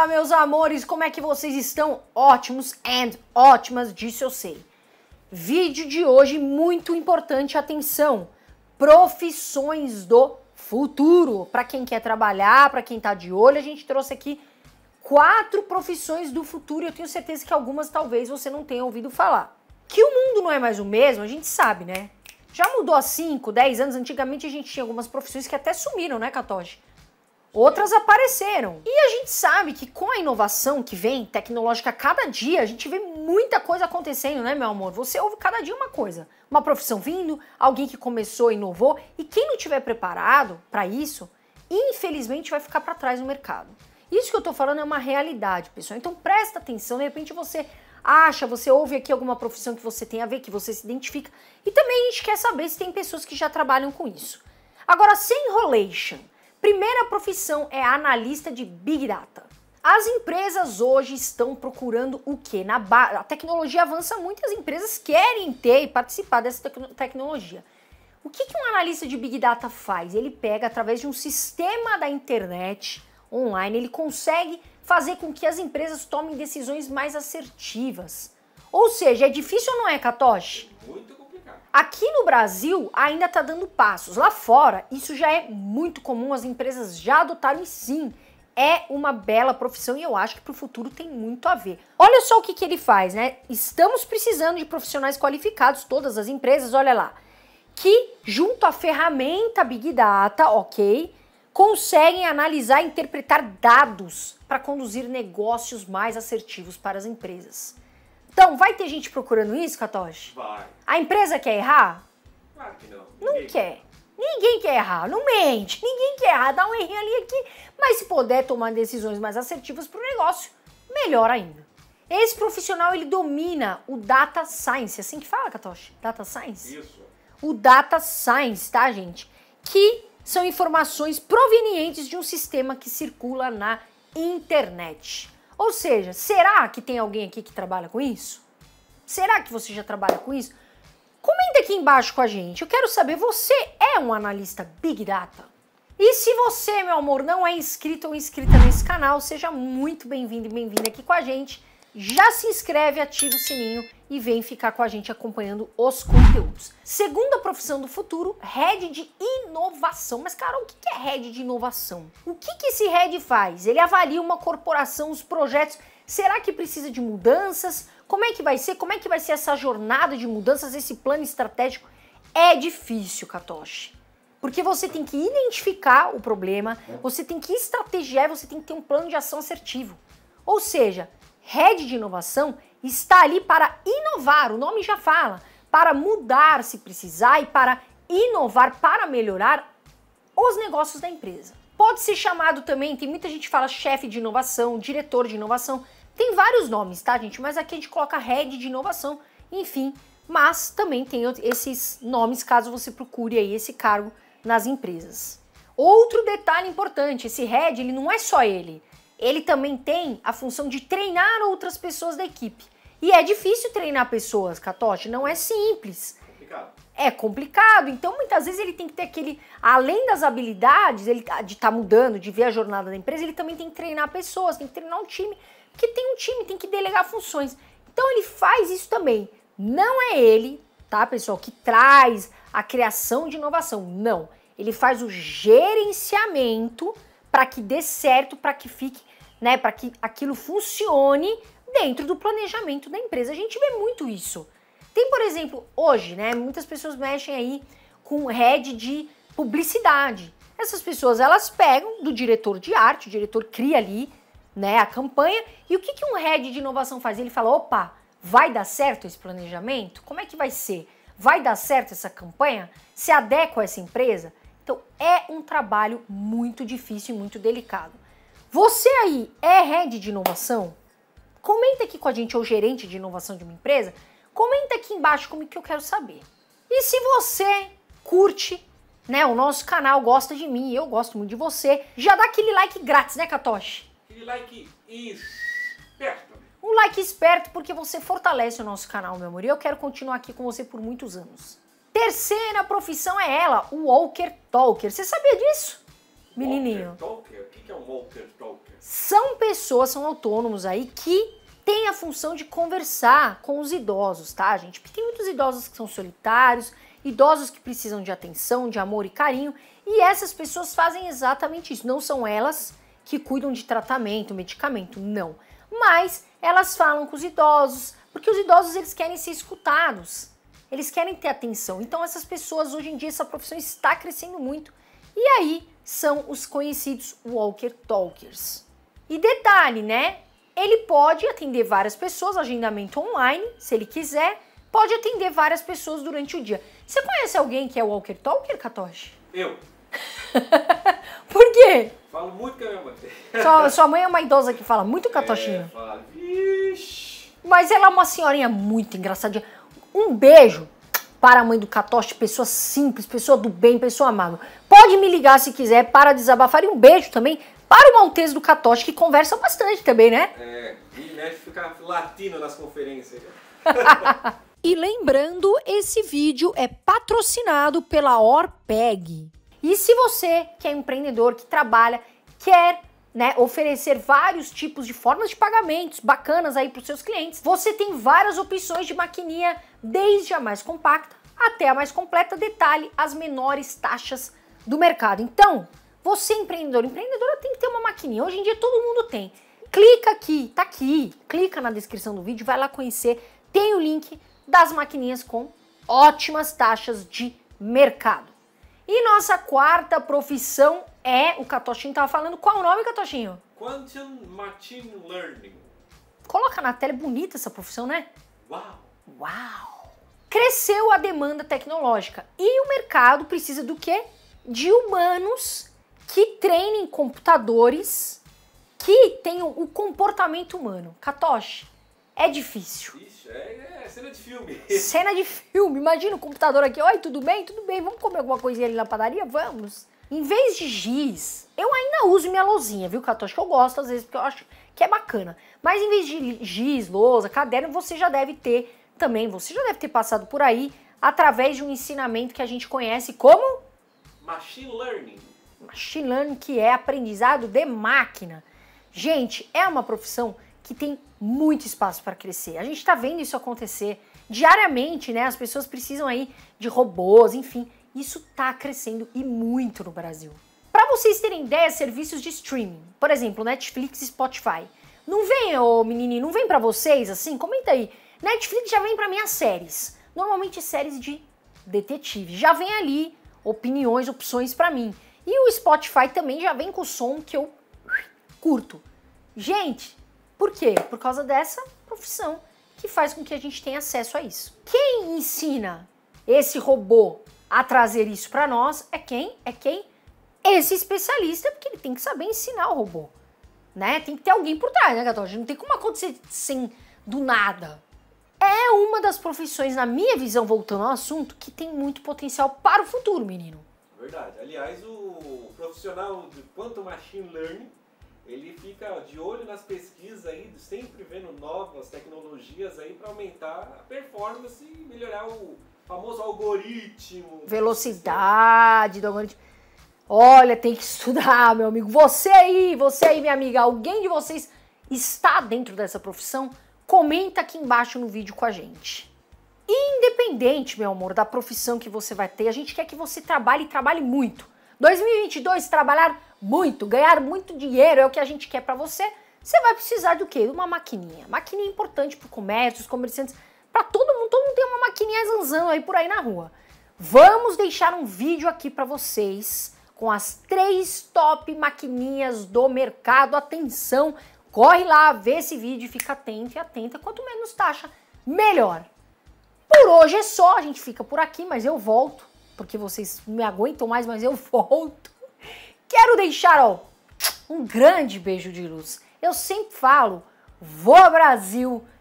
Olá meus amores, como é que vocês estão? Ótimos and ótimas, disso eu sei. Vídeo de hoje muito importante, atenção. Profissões do futuro. Para quem quer trabalhar, para quem está de olho, a gente trouxe aqui quatro profissões do futuro. Eu tenho certeza que algumas talvez você não tenha ouvido falar. Que o mundo não é mais o mesmo, a gente sabe, né? Já mudou há 5, 10 anos. Antigamente a gente tinha algumas profissões que até sumiram, né, Catoche? Outras apareceram. E a gente sabe que com a inovação que vem, tecnológica, cada dia, a gente vê muita coisa acontecendo, né, meu amor? Você ouve cada dia uma coisa. Uma profissão vindo, alguém que começou, inovou, e quem não tiver preparado para isso, infelizmente vai ficar para trás no mercado. Isso que eu tô falando é uma realidade, pessoal. Então presta atenção, de repente você acha, você ouve aqui alguma profissão que você tem a ver, que você se identifica. E também a gente quer saber se tem pessoas que já trabalham com isso. Agora, sem enrolation, Primeira profissão é analista de Big Data. As empresas hoje estão procurando o que? Na ba... A tecnologia avança muito e as empresas querem ter e participar dessa tec tecnologia. O que, que um analista de Big Data faz? Ele pega através de um sistema da internet online, ele consegue fazer com que as empresas tomem decisões mais assertivas. Ou seja, é difícil ou não é, Katoshi? Muito Aqui no Brasil ainda está dando passos. Lá fora, isso já é muito comum, as empresas já adotaram e sim. É uma bela profissão e eu acho que para o futuro tem muito a ver. Olha só o que, que ele faz, né? Estamos precisando de profissionais qualificados, todas as empresas, olha lá, que junto à ferramenta Big Data, ok, conseguem analisar e interpretar dados para conduzir negócios mais assertivos para as empresas. Então, vai ter gente procurando isso, Katoshi? Vai. A empresa quer errar? Claro que não. Ninguém. Não quer. Ninguém quer errar, não mente. Ninguém quer errar, dá um errinho ali aqui. Mas se puder tomar decisões mais assertivas para o negócio, melhor ainda. Esse profissional, ele domina o data science, é assim que fala, Katoshi? Data science? Isso. O data science, tá, gente? Que são informações provenientes de um sistema que circula na internet. Ou seja, será que tem alguém aqui que trabalha com isso? Será que você já trabalha com isso? Comenta aqui embaixo com a gente. Eu quero saber, você é um analista Big Data? E se você, meu amor, não é inscrito ou inscrita nesse canal, seja muito bem-vindo e bem-vinda aqui com a gente já se inscreve, ativa o sininho e vem ficar com a gente acompanhando os conteúdos. Segunda profissão do futuro, head de inovação. Mas, cara, o que é head de inovação? O que, que esse head faz? Ele avalia uma corporação, os projetos. Será que precisa de mudanças? Como é que vai ser? Como é que vai ser essa jornada de mudanças, esse plano estratégico? É difícil, Katoshi. Porque você tem que identificar o problema, é. você tem que estrategiar, você tem que ter um plano de ação assertivo. Ou seja, rede de inovação está ali para inovar, o nome já fala, para mudar se precisar e para inovar, para melhorar os negócios da empresa. Pode ser chamado também, tem muita gente que fala chefe de inovação, diretor de inovação, tem vários nomes, tá, gente? Mas aqui a gente coloca rede de inovação, enfim. Mas também tem esses nomes caso você procure aí esse cargo nas empresas. Outro detalhe importante, esse head, ele não é só ele ele também tem a função de treinar outras pessoas da equipe. E é difícil treinar pessoas, Catoche, não é simples. Complicado. É complicado. Então, muitas vezes ele tem que ter aquele, além das habilidades, ele tá, de estar tá mudando, de ver a jornada da empresa, ele também tem que treinar pessoas, tem que treinar um time, porque tem um time, tem que delegar funções. Então ele faz isso também. Não é ele, tá, pessoal, que traz a criação de inovação. Não. Ele faz o gerenciamento para que dê certo, para que fique né, para que aquilo funcione dentro do planejamento da empresa. A gente vê muito isso. Tem, por exemplo, hoje, né, muitas pessoas mexem aí com head de publicidade. Essas pessoas, elas pegam do diretor de arte, o diretor cria ali, né, a campanha, e o que, que um head de inovação faz? Ele fala, opa, vai dar certo esse planejamento? Como é que vai ser? Vai dar certo essa campanha? Se adequa a essa empresa? Então, é um trabalho muito difícil e muito delicado. Você aí é head de inovação? Comenta aqui com a gente, ou gerente de inovação de uma empresa, comenta aqui embaixo como que eu quero saber. E se você curte né, o nosso canal, gosta de mim, eu gosto muito de você, já dá aquele like grátis, né, Katoshi? Aquele like esperto. Um like esperto porque você fortalece o nosso canal, meu amor, e eu quero continuar aqui com você por muitos anos. Terceira profissão é ela, o Walker Talker. Você sabia disso? Menininho. Walker Talker? que é um walker talker? São pessoas, são autônomos aí que têm a função de conversar com os idosos, tá, gente? Porque tem muitos idosos que são solitários, idosos que precisam de atenção, de amor e carinho, e essas pessoas fazem exatamente isso. Não são elas que cuidam de tratamento, medicamento, não. Mas elas falam com os idosos, porque os idosos eles querem ser escutados, eles querem ter atenção. Então essas pessoas hoje em dia essa profissão está crescendo muito e aí são os conhecidos walker talkers. E detalhe, né? Ele pode atender várias pessoas, agendamento online, se ele quiser, pode atender várias pessoas durante o dia. Você conhece alguém que é walker talker, Katoshi? Eu. Por quê? Falo muito com a minha mãe. Sua, sua mãe é uma idosa que fala muito, é, Katoshinha? É, fala, Ixi. Mas ela é uma senhorinha muito engraçadinha. Um beijo para a mãe do Catoche, pessoa simples, pessoa do bem, pessoa amável. Pode me ligar se quiser para desabafar e um beijo também para o Maltese do Catoche, que conversa bastante também, né? É, e né, fica latino nas conferências. e lembrando, esse vídeo é patrocinado pela Orpeg. E se você que é empreendedor, que trabalha, quer né, oferecer vários tipos de formas de pagamentos bacanas aí para os seus clientes, você tem várias opções de maquininha, desde a mais compacta até a mais completa, detalhe as menores taxas do mercado. Então, você empreendedor, empreendedora tem que ter uma maquininha. Hoje em dia todo mundo tem. Clica aqui, tá aqui. Clica na descrição do vídeo, vai lá conhecer. Tem o link das maquininhas com ótimas taxas de mercado. E nossa quarta profissão é, o Catochinho tava falando. Qual o nome, Catochinho? Quantum Machine Learning. Coloca na tela, é bonita essa profissão, né? Uau! Uau! Cresceu a demanda tecnológica e o mercado precisa do quê? De humanos que treinem computadores que tenham o comportamento humano. Katoshi, é difícil. Ixi, é, é, cena de filme. Cena de filme. Imagina o computador aqui, oi, tudo bem? Tudo bem, vamos comer alguma coisinha ali na padaria? Vamos. Em vez de giz, eu ainda uso minha lousinha, viu, Cato? Acho que eu gosto às vezes, porque eu acho que é bacana. Mas em vez de giz, lousa, caderno, você já deve ter também, você já deve ter passado por aí através de um ensinamento que a gente conhece como Machine Learning. Machine Learning, que é aprendizado de máquina. Gente, é uma profissão que tem muito espaço para crescer. A gente está vendo isso acontecer diariamente, né? As pessoas precisam aí de robôs, enfim, isso está crescendo e muito no Brasil. Para vocês terem ideia, serviços de streaming, por exemplo, Netflix e Spotify. Não vem, ô menininho, não vem para vocês assim? Comenta aí. Netflix já vem para minhas séries. Normalmente séries de detetive. Já vem ali opiniões, opções para mim. E o Spotify também já vem com o som que eu curto. Gente, por quê? Por causa dessa profissão que faz com que a gente tenha acesso a isso. Quem ensina esse robô a trazer isso para nós é quem? É quem? Esse especialista, porque ele tem que saber ensinar o robô. Né? Tem que ter alguém por trás, né, Gatocha? Não tem como acontecer sem do nada. É uma das profissões, na minha visão, voltando ao assunto, que tem muito potencial para o futuro, menino. Verdade. Aliás, o profissional de quanto machine learning, ele fica de olho nas pesquisas aí, sempre vendo novas tecnologias aí para aumentar a performance e melhorar o, famoso algoritmo. Velocidade do algoritmo. Olha, tem que estudar, meu amigo. Você aí, você aí, minha amiga, alguém de vocês está dentro dessa profissão? Comenta aqui embaixo no vídeo com a gente. Independente, meu amor, da profissão que você vai ter, a gente quer que você trabalhe e trabalhe muito. 2022, trabalhar muito, ganhar muito dinheiro é o que a gente quer para você. Você vai precisar do quê? Uma maquininha. Maquininha é importante para o comércio, os comerciantes para todo mundo, todo mundo tem uma maquininha zanzão aí por aí na rua. Vamos deixar um vídeo aqui para vocês com as três top maquininhas do mercado. Atenção, corre lá, vê esse vídeo, fica atento e atenta. Quanto menos taxa, melhor. Por hoje é só, a gente fica por aqui, mas eu volto, porque vocês me aguentam mais, mas eu volto. Quero deixar, ó, um grande beijo de luz. Eu sempre falo, vou Brasil!